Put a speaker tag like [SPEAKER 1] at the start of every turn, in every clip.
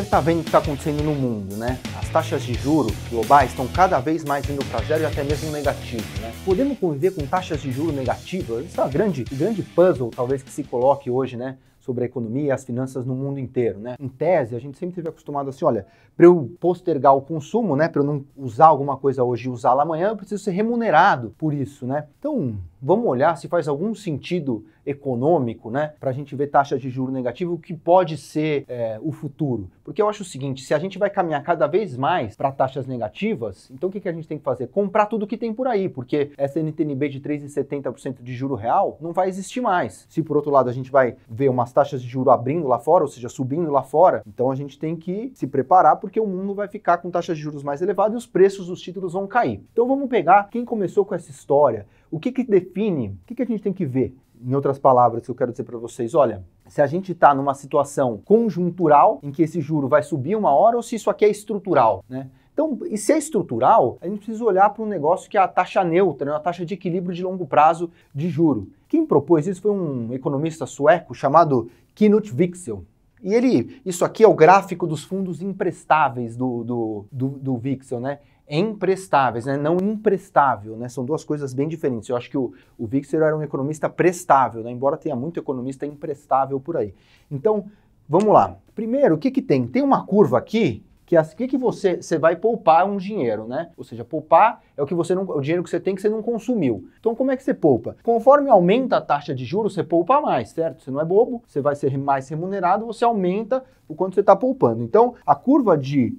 [SPEAKER 1] deve estar tá vendo o que está acontecendo no mundo, né? As taxas de juros globais estão cada vez mais indo para zero e até mesmo negativo, né? Podemos conviver com taxas de juros negativas? Isso é um grande, grande puzzle, talvez, que se coloque hoje, né? sobre a economia e as finanças no mundo inteiro, né? Em tese, a gente sempre teve acostumado assim, olha, para eu postergar o consumo, né, para eu não usar alguma coisa hoje e usá-la amanhã, eu preciso ser remunerado por isso, né? Então, vamos olhar se faz algum sentido econômico, né? Para a gente ver taxas de juro negativo, o que pode ser é, o futuro. Porque eu acho o seguinte: se a gente vai caminhar cada vez mais para taxas negativas, então o que, que a gente tem que fazer? Comprar tudo que tem por aí, porque essa NTNB de 3,70% de juro real não vai existir mais. Se por outro lado a gente vai ver umas taxas de juro abrindo lá fora, ou seja, subindo lá fora, então a gente tem que se preparar porque o mundo vai ficar com taxas de juros mais elevadas e os preços dos títulos vão cair. Então vamos pegar quem começou com essa história. O que, que define? O que, que a gente tem que ver? Em outras palavras, que eu quero dizer para vocês, olha, se a gente está numa situação conjuntural em que esse juro vai subir uma hora ou se isso aqui é estrutural, né? Então, e se é estrutural, a gente precisa olhar para um negócio que é a taxa neutra, né? a taxa de equilíbrio de longo prazo de juro. Quem propôs isso foi um economista sueco chamado Knut Wicksell. E ele, isso aqui é o gráfico dos fundos imprestáveis do, do, do, do Vixel, né? emprestáveis, né? não imprestável, né? são duas coisas bem diferentes. Eu acho que o, o era um economista prestável, né? embora tenha muito economista imprestável por aí. Então, vamos lá. Primeiro, o que, que tem? Tem uma curva aqui que é o assim, que, que você, você vai poupar um dinheiro, né? Ou seja, poupar é o que você não, o dinheiro que você tem que você não consumiu. Então como é que você poupa? Conforme aumenta a taxa de juros, você poupa mais, certo? Você não é bobo, você vai ser mais remunerado, você aumenta o quanto você está poupando. Então a curva de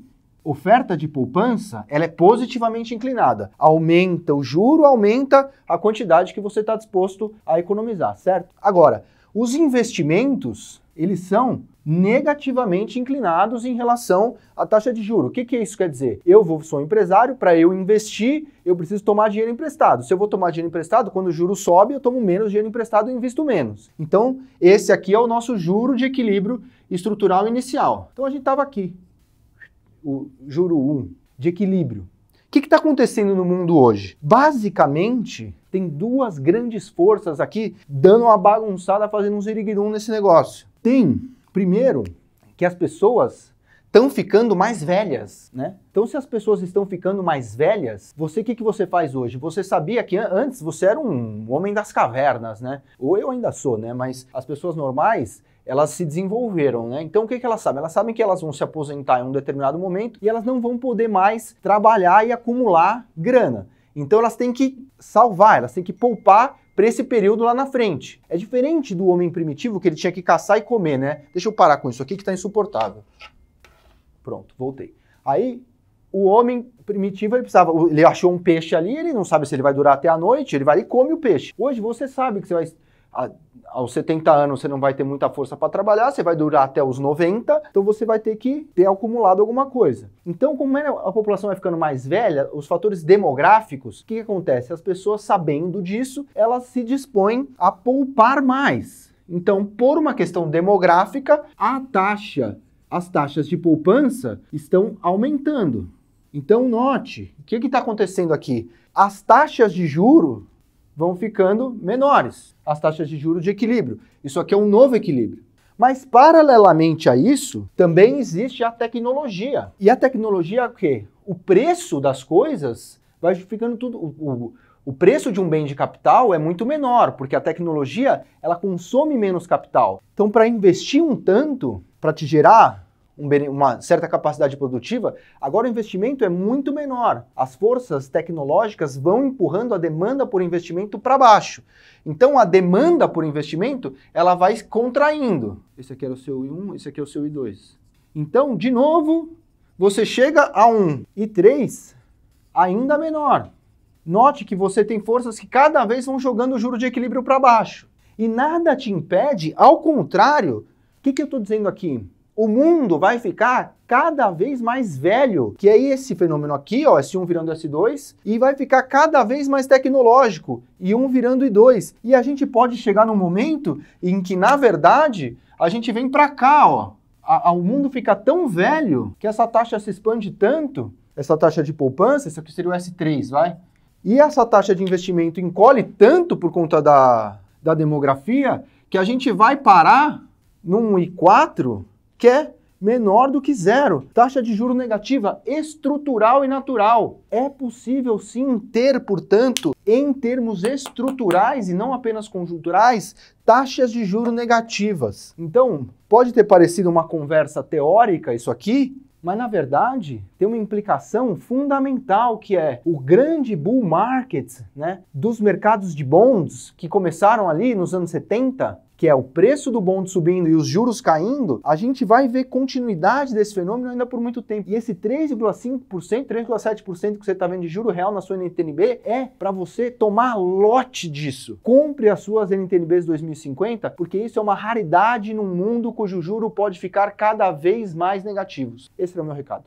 [SPEAKER 1] oferta de poupança ela é positivamente inclinada. Aumenta o juro, aumenta a quantidade que você está disposto a economizar, certo? Agora, os investimentos eles são negativamente inclinados em relação à taxa de juro. O que, que isso quer dizer? Eu vou, sou um empresário, para eu investir, eu preciso tomar dinheiro emprestado. Se eu vou tomar dinheiro emprestado, quando o juro sobe, eu tomo menos dinheiro emprestado e invisto menos. Então, esse aqui é o nosso juro de equilíbrio estrutural inicial. Então, a gente estava aqui o juro 1, um, de equilíbrio. O que está acontecendo no mundo hoje? Basicamente, tem duas grandes forças aqui dando uma bagunçada, fazendo um ziriguidum nesse negócio. Tem, primeiro, que as pessoas estão ficando mais velhas, né? Então, se as pessoas estão ficando mais velhas, você o que, que você faz hoje? Você sabia que an antes você era um homem das cavernas, né? Ou eu ainda sou, né? Mas as pessoas normais elas se desenvolveram, né? Então o que, que elas sabem? Elas sabem que elas vão se aposentar em um determinado momento e elas não vão poder mais trabalhar e acumular grana. Então elas têm que salvar, elas têm que poupar para esse período lá na frente. É diferente do homem primitivo que ele tinha que caçar e comer, né? Deixa eu parar com isso aqui que está insuportável. Pronto, voltei. Aí o homem primitivo ele precisava, ele achou um peixe ali, ele não sabe se ele vai durar até a noite, ele vai e come o peixe. Hoje você sabe que você vai a, aos 70 anos você não vai ter muita força para trabalhar, você vai durar até os 90, então você vai ter que ter acumulado alguma coisa. Então, como é, a população vai ficando mais velha, os fatores demográficos, o que, que acontece? As pessoas sabendo disso, elas se dispõem a poupar mais. Então, por uma questão demográfica, a taxa, as taxas de poupança estão aumentando. Então, note, o que está acontecendo aqui? As taxas de juro vão ficando menores, as taxas de juros de equilíbrio. Isso aqui é um novo equilíbrio. Mas paralelamente a isso, também existe a tecnologia. E a tecnologia é o quê? O preço das coisas vai ficando tudo. O, o, o preço de um bem de capital é muito menor, porque a tecnologia ela consome menos capital. Então, para investir um tanto, para te gerar um, uma certa capacidade produtiva, agora o investimento é muito menor. As forças tecnológicas vão empurrando a demanda por investimento para baixo. Então a demanda por investimento ela vai contraindo. Esse aqui era o seu I1, esse aqui é o seu I2. Então, de novo, você chega a um I3 ainda menor. Note que você tem forças que cada vez vão jogando o juro de equilíbrio para baixo. E nada te impede, ao contrário, o que, que eu estou dizendo aqui? o mundo vai ficar cada vez mais velho, que é esse fenômeno aqui, ó, S1 virando S2, e vai ficar cada vez mais tecnológico, e um virando I2. E a gente pode chegar num momento em que, na verdade, a gente vem para cá, ó. A, a, o mundo fica tão velho que essa taxa se expande tanto, essa taxa de poupança, isso aqui seria o S3, vai? E essa taxa de investimento encolhe tanto por conta da, da demografia que a gente vai parar num I4 que é menor do que zero. Taxa de juro negativa estrutural e natural. É possível sim ter, portanto, em termos estruturais e não apenas conjunturais, taxas de juro negativas. Então, pode ter parecido uma conversa teórica isso aqui, mas na verdade, tem uma implicação fundamental que é o grande bull market né, dos mercados de bonds que começaram ali nos anos 70 que é o preço do bond subindo e os juros caindo, a gente vai ver continuidade desse fenômeno ainda por muito tempo. E esse 3,5%, 3,7% que você está vendo de juro real na sua NTNB é para você tomar lote disso. Compre as suas NTNBs 2050, porque isso é uma raridade num mundo cujo juro pode ficar cada vez mais negativos. Esse era o meu recado.